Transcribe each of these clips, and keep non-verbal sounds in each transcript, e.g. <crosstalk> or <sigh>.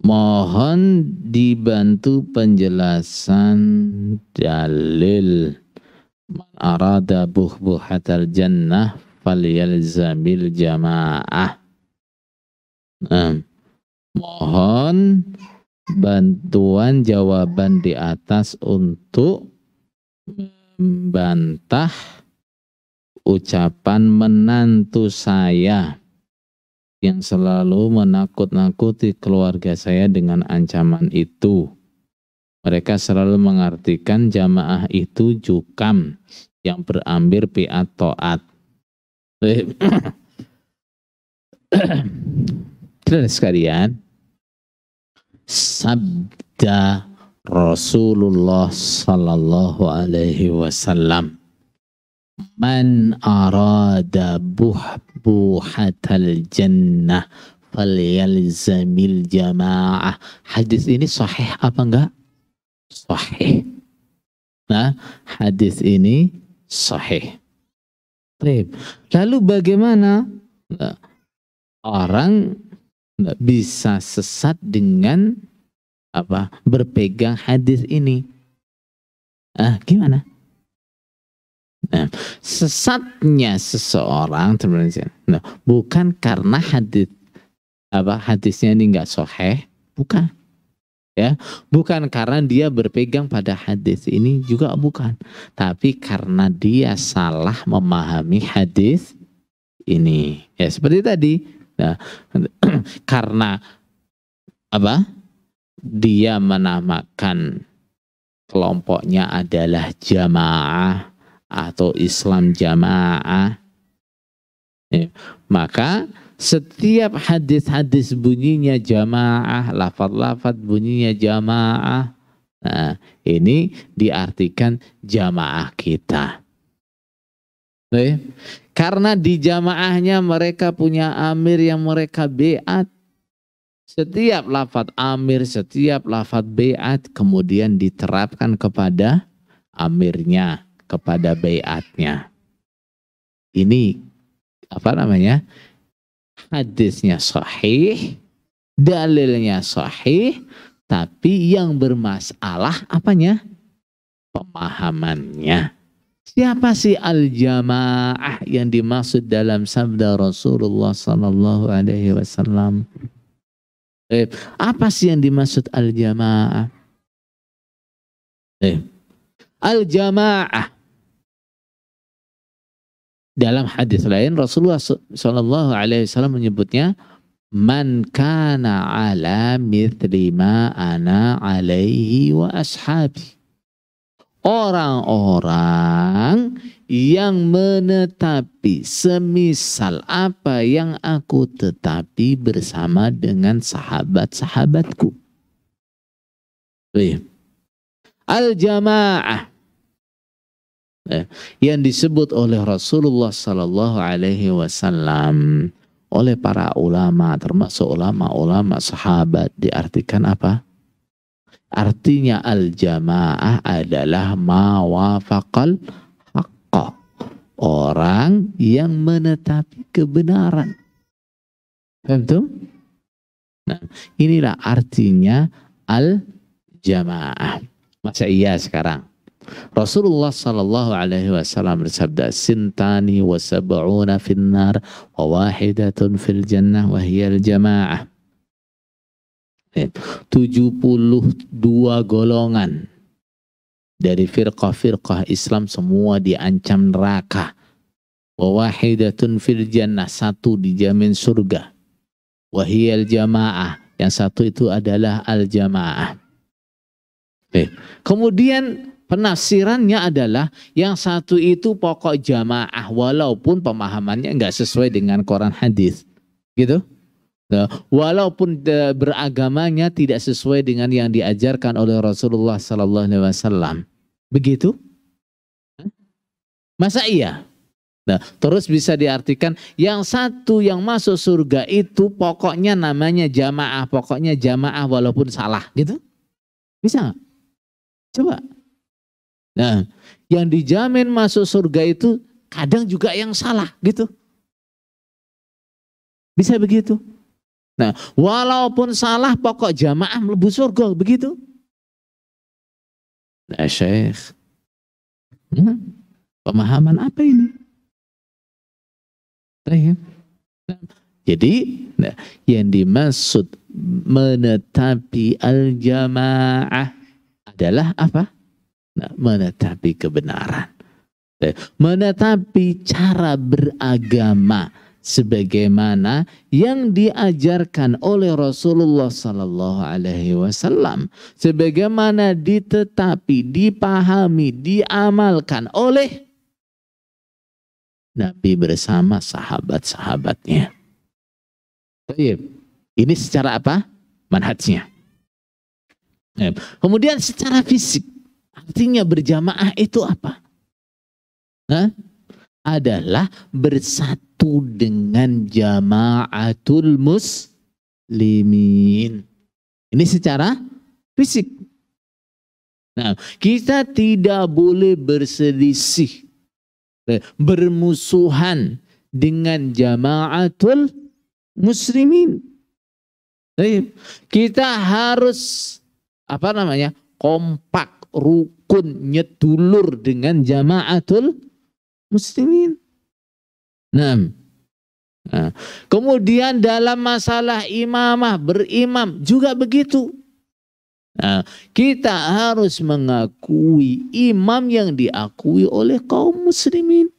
Mohon dibantu penjelasan dalil Man arada buhbuhatal jannah zamil jamaah nah, Mohon bantuan jawaban di atas untuk membantah ucapan menantu saya yang selalu menakut-nakuti keluarga saya dengan ancaman itu. Mereka selalu mengartikan jamaah itu jukam yang berambir piat toat. Terus <coughs> sekalian, sabda Rasulullah Sallallahu Alaihi Wasallam Man arada buhatal jannah yalzamil jamaah. Hadis ini sahih apa enggak? Sahih. Nah, hadis ini sahih. Baik. Lalu bagaimana eh, orang bisa sesat dengan apa berpegang hadis ini? Ah, gimana? Nah, sesatnya seseorang teman-teman, nah, bukan karena hadis apa hadisnya ini nggak soheh, bukan. Ya, bukan karena dia berpegang pada hadis ini juga bukan, tapi karena dia salah memahami hadis ini. Ya, seperti tadi. Nah, <clears throat> karena apa? Dia menamakan kelompoknya adalah jamaah atau Islam jamaah. Ya. Maka setiap hadis-hadis bunyinya jamaah, lafad-lafad bunyinya jamaah. Nah, ini diartikan jamaah kita. Karena di jamaahnya mereka punya amir yang mereka beat. Setiap lafat amir, setiap lafat beat kemudian diterapkan kepada amirnya kepada bayatnya. Ini apa namanya? Hadisnya sahih, dalilnya sahih, tapi yang bermasalah apanya? Pemahamannya. Siapa sih al-jamaah yang dimaksud dalam sabda Rasulullah sallallahu alaihi wasallam? Eh, apa sih yang dimaksud al-jamaah? Eh, al-jamaah dalam hadis lain Rasulullah Shallallahu Alaihi Wasallam menyebutnya man kana ala mithli ma ana alaihi wa ashabi orang-orang yang menetapi semisal apa yang aku tetapi bersama dengan sahabat-sahabatku. Ya. Al jamaah ya, yang disebut oleh Rasulullah Sallallahu Alaihi Wasallam oleh para ulama termasuk ulama-ulama sahabat diartikan apa? Artinya al-jamaah adalah mawafakal haqqa. Orang yang menetapi kebenaran. Paham Nah, inilah artinya al-jamaah. Masa iya sekarang? Rasulullah Shallallahu Alaihi Wasallam bersabda, "Sintani wa fil nar, wa wahidatun fil jannah, wa hiyal jamaah." 72 eh, golongan dari firqah-firqah Islam semua diancam neraka. Wa wahidatun fil jannah, satu dijamin surga. Wahiyal jamaah, yang satu itu adalah al jamaah. Eh, kemudian Penafsirannya adalah yang satu itu pokok jamaah walaupun pemahamannya nggak sesuai dengan Quran hadis. Gitu. Nah, walaupun e, beragamanya tidak sesuai dengan yang diajarkan oleh Rasulullah sallallahu alaihi wasallam. Begitu? Masa iya? Nah, terus bisa diartikan yang satu yang masuk surga itu pokoknya namanya jamaah, pokoknya jamaah walaupun salah gitu. Bisa nggak Coba Nah, yang dijamin masuk surga itu kadang juga yang salah gitu. Bisa begitu. Nah, walaupun salah pokok jamaah melebu surga begitu. Nah, Syekh. Hmm, pemahaman apa ini? Nah, jadi, nah, yang dimaksud menetapi al-jamaah adalah apa? Nah, menetapi kebenaran. Eh, menetapi cara beragama sebagaimana yang diajarkan oleh Rasulullah Sallallahu Alaihi Wasallam, sebagaimana ditetapi, dipahami, diamalkan oleh Nabi bersama sahabat-sahabatnya. Ini secara apa? Manhajnya. Kemudian secara fisik. Artinya berjamaah itu apa? Hah? Adalah bersatu dengan jamaatul muslimin. Ini secara fisik. Nah, kita tidak boleh berselisih, eh, bermusuhan dengan jamaatul muslimin. Kita harus apa namanya? kompak rukun, nyetulur dengan jamaatul muslimin. Nah. nah. Kemudian dalam masalah imamah, berimam juga begitu. Nah, kita harus mengakui imam yang diakui oleh kaum muslimin.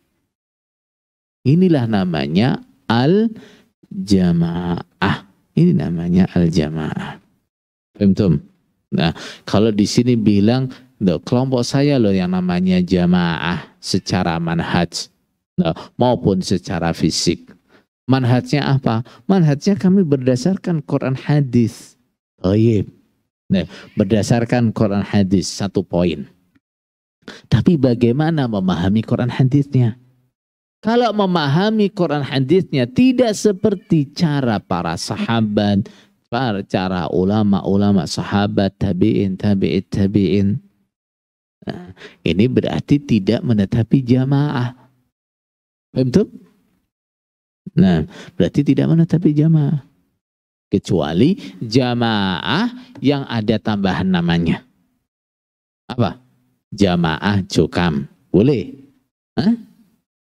Inilah namanya al-jamaah. Ini namanya al-jamaah. Paham Nah, kalau di sini bilang kelompok saya loh yang namanya jamaah secara manhaj no, maupun secara fisik. Manhajnya apa? Manhajnya kami berdasarkan Quran hadis. Oh iya. Nah, berdasarkan Quran hadis satu poin. Tapi bagaimana memahami Quran hadisnya? Kalau memahami Quran hadisnya tidak seperti cara para sahabat, para ulama-ulama sahabat tabiin tabi'it tabiin nah, ini berarti tidak menetapi jamaah betul? nah berarti tidak menetapi jamaah kecuali jamaah yang ada tambahan namanya apa jamaah cukam boleh Hah?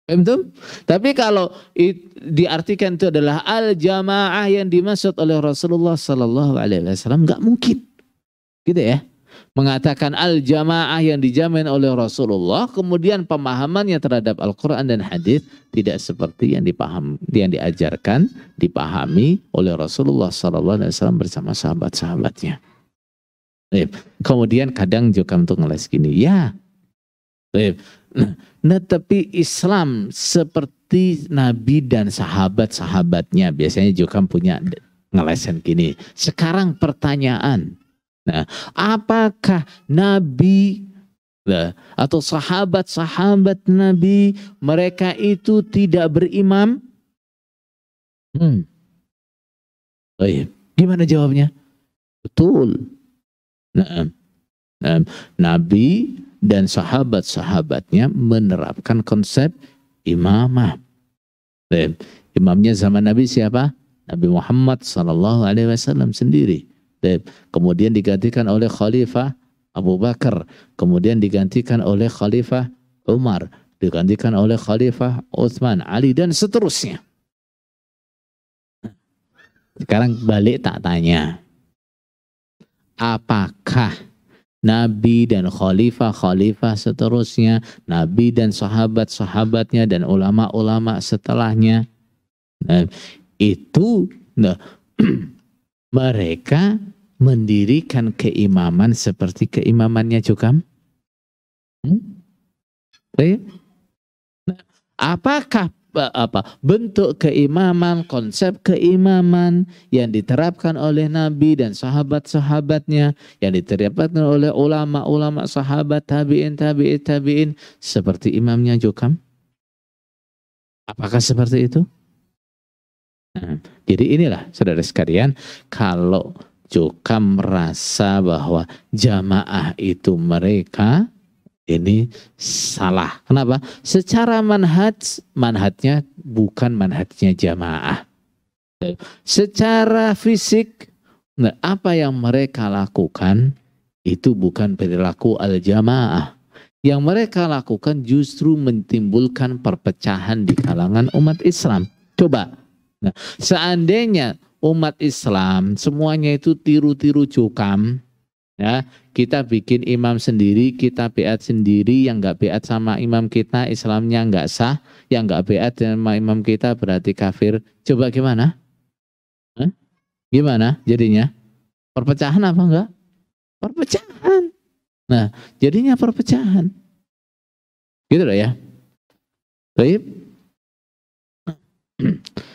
Entum? Tapi kalau it, diartikan itu adalah al jamaah yang dimaksud oleh Rasulullah Sallallahu Alaihi Wasallam, nggak mungkin, gitu ya? Mengatakan al jamaah yang dijamin oleh Rasulullah, kemudian pemahamannya terhadap Al-Quran dan Hadis tidak seperti yang dipaham, yang diajarkan, dipahami oleh Rasulullah Sallallahu Alaihi Wasallam bersama sahabat-sahabatnya. Kemudian kadang juga untuk ngeles gini, ya netepi nah, Islam seperti Nabi dan sahabat-sahabatnya biasanya juga kan punya ngelesen gini. Sekarang pertanyaan, nah apakah Nabi nah, atau sahabat-sahabat Nabi mereka itu tidak berimam? Hmm. Oh iya. Gimana jawabnya? Betul. Nah, nah, Nabi dan sahabat-sahabatnya menerapkan konsep imamah. Imamnya zaman Nabi siapa? Nabi Muhammad Sallallahu Alaihi Wasallam sendiri. Kemudian digantikan oleh Khalifah Abu Bakar. Kemudian digantikan oleh Khalifah Umar. Digantikan oleh Khalifah Uthman, Ali dan seterusnya. Sekarang balik tak tanya. Apakah nabi dan khalifah-khalifah seterusnya, nabi dan sahabat-sahabatnya dan ulama-ulama setelahnya. Nah, itu nah, <clears throat> mereka mendirikan keimaman seperti keimamannya juga. Hmm? Apakah eh, apa bentuk keimaman, konsep keimaman yang diterapkan oleh Nabi dan sahabat-sahabatnya, yang diterapkan oleh ulama-ulama sahabat tabiin tabiin tabiin seperti imamnya Jukam, Apakah seperti itu? Nah, jadi inilah saudara sekalian, kalau Jukam merasa bahwa jamaah itu mereka ini salah. Kenapa? Secara manhaj, manhajnya bukan manhajnya jamaah. Secara fisik, nah apa yang mereka lakukan itu bukan perilaku al-jamaah. Yang mereka lakukan justru menimbulkan perpecahan di kalangan umat Islam. Coba, nah, seandainya umat Islam semuanya itu tiru-tiru cukam, ya kita bikin imam sendiri kita beat sendiri yang nggak beat sama imam kita Islamnya nggak sah yang nggak beat sama imam kita berarti kafir coba gimana Hah? gimana jadinya perpecahan apa enggak perpecahan nah jadinya perpecahan gitu loh ya baik <clears throat>